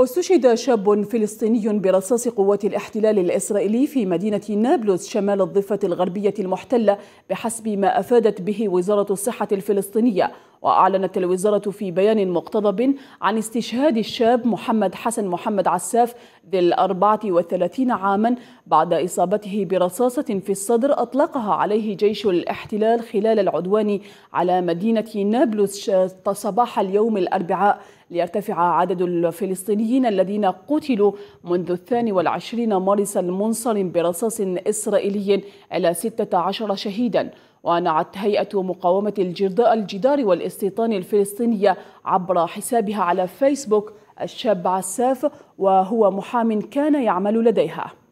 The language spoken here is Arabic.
استشهد شاب فلسطيني برصاص قوات الاحتلال الإسرائيلي في مدينة نابلس شمال الضفة الغربية المحتلة بحسب ما أفادت به وزارة الصحة الفلسطينية وأعلنت الوزارة في بيان مقتضب عن استشهاد الشاب محمد حسن محمد عساف ذي الأربعة والثلاثين عاما بعد إصابته برصاصة في الصدر أطلقها عليه جيش الاحتلال خلال العدوان على مدينة نابلس صباح اليوم الأربعاء ليرتفع عدد الفلسطينيين الذين قتلوا منذ الثاني والعشرين مارس المنصرم برصاص إسرائيلي إلى 16 شهيداً ونعت هيئة مقاومة الجدار والاستيطان الفلسطينية عبر حسابها على فيسبوك الشاب عساف وهو محام كان يعمل لديها